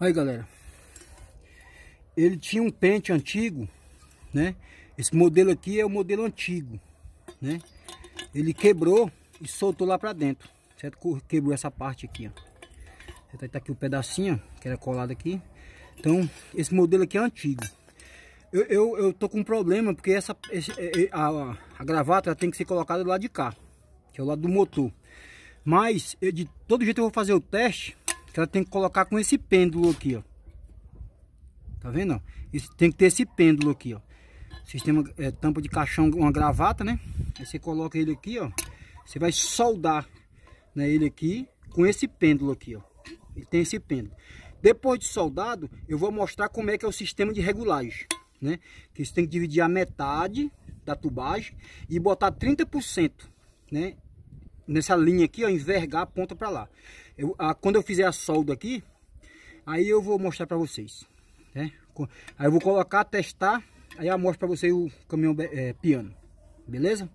Aí galera, ele tinha um pente antigo, né? Esse modelo aqui é o modelo antigo, né? Ele quebrou e soltou lá pra dentro, certo? Quebrou essa parte aqui, ó. Tá, tá aqui o um pedacinho, que era colado aqui. Então, esse modelo aqui é antigo. Eu, eu, eu tô com um problema, porque essa, esse, é, é, a, a gravata tem que ser colocada do lado de cá, que é o lado do motor. Mas, eu, de todo jeito eu vou fazer o teste que ela tem que colocar com esse pêndulo aqui, ó. Tá vendo? isso tem que ter esse pêndulo aqui, ó. Sistema é, tampa de caixão, uma gravata, né? Aí você coloca ele aqui, ó. Você vai soldar né, ele aqui com esse pêndulo aqui, ó. Ele tem esse pêndulo. Depois de soldado, eu vou mostrar como é que é o sistema de regulagem, né? Que você tem que dividir a metade da tubagem e botar 30%, né? Nessa linha aqui, ó, envergar a ponta para lá. Eu, a, quando eu fizer a solda aqui, aí eu vou mostrar para vocês. Né? Aí eu vou colocar, testar, aí eu mostro para vocês o caminhão é, piano. Beleza?